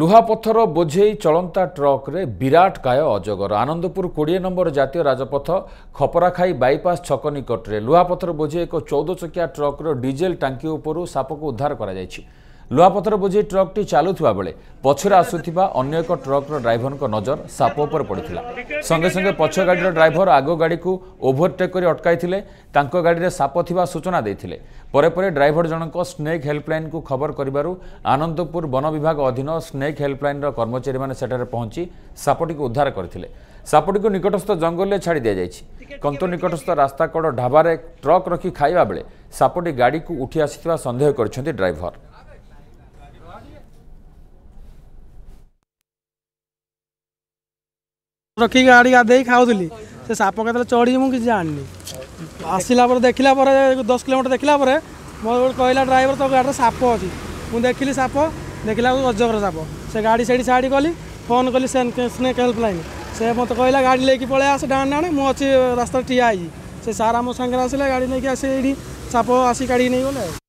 ଲୁହାପଥର ବୋଝେଇ ଚଳନ୍ତା ଟ୍ରକ୍ରେ ବିରାଟ କାୟ ଅଜଗର ଆନନ୍ଦପୁର କୋଡ଼ିଏ ନମ୍ବର ଜାତୀୟ ରାଜପଥ ଖପରାଖାଇ ବାଇପାସ୍ ଛକ ନିକଟରେ ଲୁହାପଥର ବୋଝେଇ ଏକ ଚଉଦ ଚକିଆ ଟ୍ରକ୍ର ଡିଜେଲ ଟାଙ୍କି ଉପରୁ ସାପକୁ ଉଦ୍ଧାର କରାଯାଇଛି ଲୁହାପଥର ବୋଝେଇ ଟ୍ରକ୍ଟି ଚାଲୁଥିବା ବେଳେ ପଛରେ ଆସୁଥିବା ଅନ୍ୟ ଏକ ଟ୍ରକ୍ର ଡ୍ରାଇଭରଙ୍କ ନଜର ସାପ ଉପରେ ପଡ଼ିଥିଲା ସଙ୍ଗେ ସଙ୍ଗେ ପଛ ଗାଡ଼ିର ଡ୍ରାଇଭର ଆଗ ଗାଡ଼ିକୁ ଓଭରଟେକ୍ କରି ଅଟକାଇଥିଲେ ତାଙ୍କ ଗାଡ଼ିରେ ସାପ ଥିବା ସୂଚନା ଦେଇଥିଲେ ପରେ ପରେ ଡ୍ରାଇଭର ଜଣଙ୍କ ସ୍ନେକ୍ ହେଲ୍ପଲାଇନ୍କୁ ଖବର କରିବାରୁ ଆନନ୍ଦପୁର ବନ ବିଭାଗ ଅଧୀନ ସ୍ନେକ୍ ହେଲ୍ପଲାଇନ୍ର କର୍ମଚାରୀମାନେ ସେଠାରେ ପହଞ୍ଚି ସାପଟିକୁ ଉଦ୍ଧାର କରିଥିଲେ ସାପଟିକୁ ନିକଟସ୍ଥ ଜଙ୍ଗଲରେ ଛାଡ଼ି ଦିଆଯାଇଛି କନ୍ତୁ ନିକଟସ୍ଥ ରାସ୍ତାକଡ଼ ଢାବାରେ ଟ୍ରକ୍ ରଖି ଖାଇବା ବେଳେ ସାପଟି ଗାଡ଼ିକୁ ଉଠି ଆସିଥିବା ସନ୍ଦେହ କରିଛନ୍ତି ଡ୍ରାଇଭର रखी गाड़ी गाधे खाऊली से साप कत चढ़ी मुझे किसी जानी आसला देख दस किलोमीटर देख मैं कहला ड्राइवर तो गाड़ी साप अच्छी मुझे देख ली साप देख ला गजबर साप से गाड़ी सेठी साड़ी कली फोन कली स्नेक हेल्पलाइन से मत कहला गाड़ी लेकिन पलै आस डाण डाण मुझे अच्छी रास्ता ठिया है से सारा मो सा गाड़ी लेकिन आस साप आसिक गाड़ी नहीं गले